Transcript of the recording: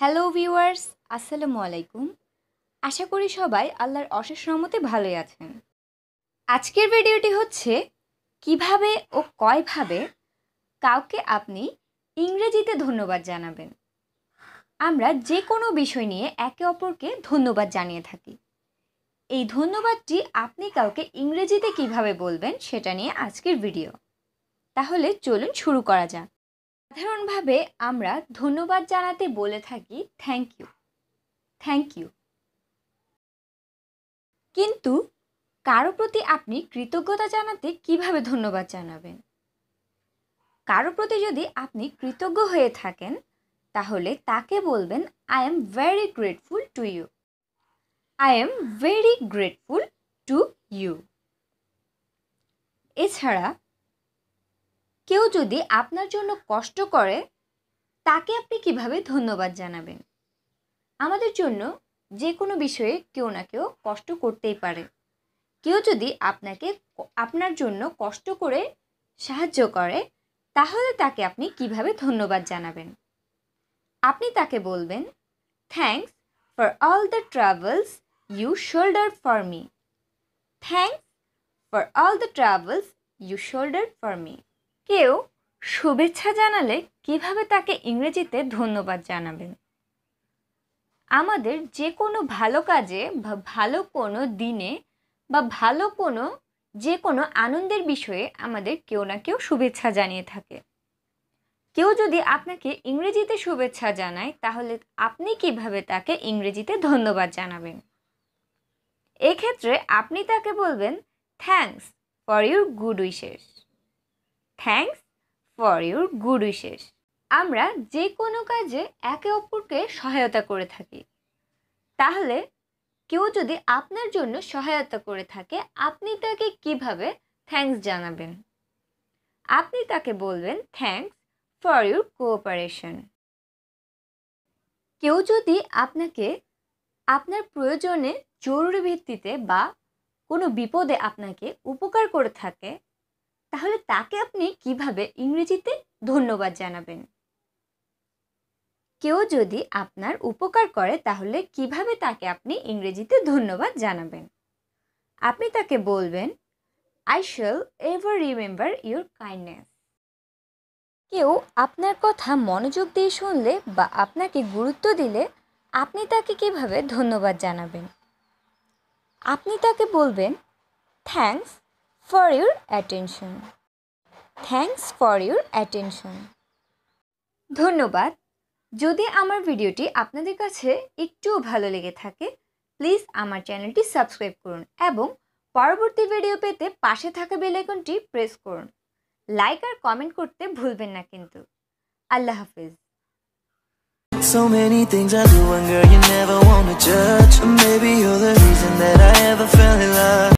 Hello viewers আসসালামু আলাইকুম আশা করি সবাই আল্লাহর অশেষ রমতে ভালোই আছেন আজকের ভিডিওটি হচ্ছে কিভাবে ও কয়ভাবে কাউকে আপনি ইংরেজিতে ধন্যবাদ জানাবেন আমরা যে কোনো বিষয় নিয়ে একে অপরকে ধন্যবাদ জানিয়ে থাকি এই ধন্যবাদটি আপনি কাউকে ইংরেজিতে কিভাবে বলবেন সেটা নিয়ে আজকের ভিডিও তাহলে চলুন শুরু করা যাক সাধারণভাবে আমরা ধন্যবাদ জানাতে বলে থাকি থ্যাংক ইউ থ্যাংক ইউ কিন্তু কারো প্রতি আপনি কৃতজ্ঞতা জানাতে কিভাবে ধন্যবাদ জানাবেন কারো প্রতি যদি আপনি কৃতজ্ঞ হয়ে থাকেন তাহলে তাকে বলবেন I am very grateful to you I am very grateful to you এছাড়া কেউ যদি আপনার জন্য কষ্ট করে তাকে আপনি কিভাবে ধন্যবাদ জানাবেন আমাদের জন্য যে কোনো বিষয়ে কেউ না কেউ কষ্ট করতেই পারে কেউ যদি আপনাকে আপনার জন্য কষ্ট করে সাহায্য করে তাহলে তাকে আপনি কিভাবে ধন্যবাদ জানাবেন আপনি তাকে বলবেন thanks for all the travails you shoulder for me thanks for all the travails you shoulder for me কেউ শুভেচ্ছা জানালে কিভাবে তাকে ইংরেজিতে ধন্যবাদ জানাবেন আমাদের যে কোনো ভালো কাজে বা ভালো কোনো দিনে বা ভালো কোনো যে কোনো আনন্দের বিষয়ে আমাদের কেউ না কেউ শুভেচ্ছা জানিয়ে থাকে কেউ যদি আপনাকে ইংরেজিতে শুভেচ্ছা জানায় তাহলে আপনি কিভাবে তাকে ইংরেজিতে ধন্যবাদ জানাবেন এক্ষেত্রে আপনি তাকে বলবেন thanks for your good wishes thanks for your good wishes আমরা যে কোনো কাজে একে অপরকে সহায়তা করে থাকি তাহলে কেউ যদি আপনার জন্য সহায়তা করে থাকে আপনি তাকে কিভাবে থ্যাংকস জানাবেন আপনি তাকে বলবেন থ্যাংকস ফর ইউর কোঅপারেশন কেউ যদি আপনাকে আপনার প্রয়োজনে জরুরি ভিত্তিতে বা কোনো বিপদে আপনাকে উপকার করে থাকে তাহলে তাকে আপনি কিভাবে ইংরেজিতে ধন্যবাদ জানাবেন কেউ যদি আপনার উপকার করে তাহলে কিভাবে তাকে আপনি ইংরেজিতে ধন্যবাদ জানাবেন আপনি তাকে বলবেন I shall ever remember your kindness কেউ আপনার কথা মনোযোগ দিয়ে শুনলে বা আপনাকে গুরুত্ব দিলে আপনি তাকে কিভাবে ধন্যবাদ জানাবেন আপনি তাকে বলবেন thanks for your attention. Thanks for your attention. ধন্যবাদ যদি আমার ভিডিওটি আপনাদের কাছে একটুও ভালো লেগে থাকে প্লিজ আমার চ্যানেলটি সাবস্ক্রাইব করুন এবং পরবর্তী ভিডিও পেতে পাশে থাকা বেলাইকনটি প্রেস করুন লাইক আর কমেন্ট করতে ভুলবেন না কিন্তু আল্লাহ হাফিজ So many things I do and girl you never want to judge Maybe you're the reason that I ever fell in love